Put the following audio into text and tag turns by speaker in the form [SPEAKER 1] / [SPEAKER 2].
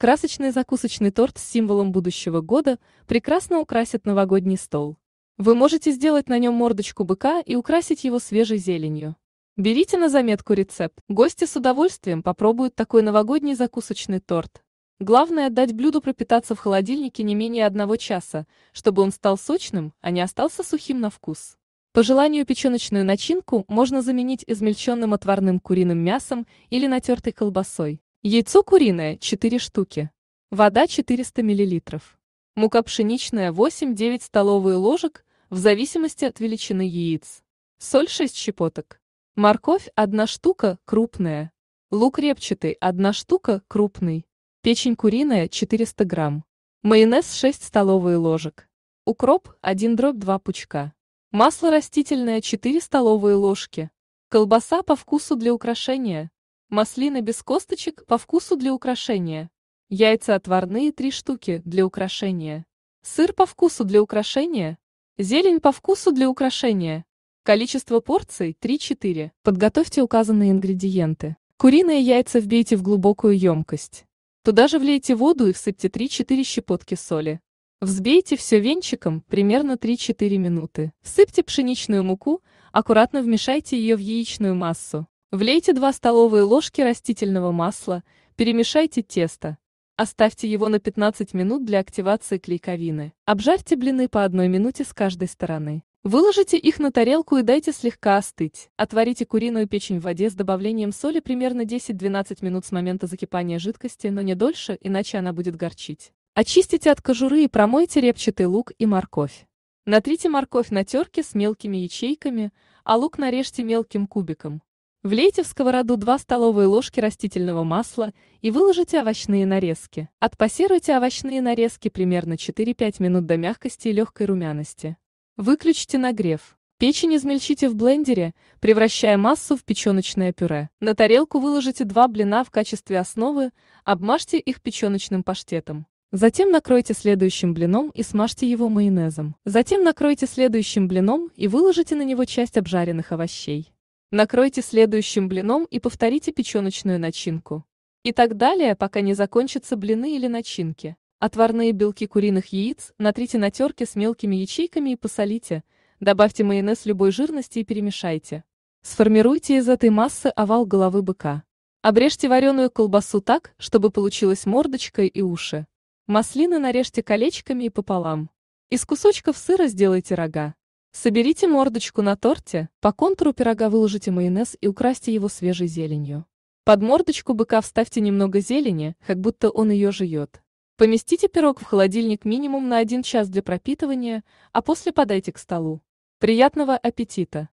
[SPEAKER 1] Красочный закусочный торт с символом будущего года прекрасно украсит новогодний стол. Вы можете сделать на нем мордочку быка и украсить его свежей зеленью. Берите на заметку рецепт. Гости с удовольствием попробуют такой новогодний закусочный торт. Главное дать блюду пропитаться в холодильнике не менее одного часа, чтобы он стал сочным, а не остался сухим на вкус. По желанию печеночную начинку можно заменить измельченным отварным куриным мясом или натертой колбасой. Яйцо куриное 4 штуки. Вода 400 мл. Мука пшеничная 8-9 столовые ложек, в зависимости от величины яиц. Соль 6 щепоток. Морковь 1 штука, крупная. Лук репчатый 1 штука, крупный. Печень куриная 400 грамм. Майонез 6 столовые ложек. Укроп 1 дробь 2 пучка. Масло растительное 4 столовые ложки. Колбаса по вкусу для украшения Маслины без косточек по вкусу для украшения. Яйца отварные 3 штуки для украшения. Сыр по вкусу для украшения. Зелень по вкусу для украшения. Количество порций 3-4. Подготовьте указанные ингредиенты. Куриные яйца вбейте в глубокую емкость. Туда же влейте воду и всыпьте 3-4 щепотки соли. Взбейте все венчиком примерно 3-4 минуты. Всыпьте пшеничную муку, аккуратно вмешайте ее в яичную массу. Влейте 2 столовые ложки растительного масла, перемешайте тесто. Оставьте его на 15 минут для активации клейковины. Обжарьте блины по одной минуте с каждой стороны. Выложите их на тарелку и дайте слегка остыть. Отварите куриную печень в воде с добавлением соли примерно 10-12 минут с момента закипания жидкости, но не дольше, иначе она будет горчить. Очистите от кожуры и промойте репчатый лук и морковь. Натрите морковь на терке с мелкими ячейками, а лук нарежьте мелким кубиком. Влейте в сковороду 2 столовые ложки растительного масла и выложите овощные нарезки. Отпассируйте овощные нарезки примерно 4-5 минут до мягкости и легкой румяности. Выключите нагрев. Печень измельчите в блендере, превращая массу в печеночное пюре. На тарелку выложите два блина в качестве основы, обмажьте их печеночным паштетом. Затем накройте следующим блином и смажьте его майонезом. Затем накройте следующим блином и выложите на него часть обжаренных овощей. Накройте следующим блином и повторите печеночную начинку. И так далее, пока не закончатся блины или начинки. Отварные белки куриных яиц натрите на терке с мелкими ячейками и посолите. Добавьте майонез любой жирности и перемешайте. Сформируйте из этой массы овал головы быка. Обрежьте вареную колбасу так, чтобы получилась мордочка и уши. Маслины нарежьте колечками и пополам. Из кусочков сыра сделайте рога. Соберите мордочку на торте, по контуру пирога выложите майонез и украсьте его свежей зеленью. Под мордочку быка вставьте немного зелени, как будто он ее жует. Поместите пирог в холодильник минимум на 1 час для пропитывания, а после подайте к столу. Приятного аппетита!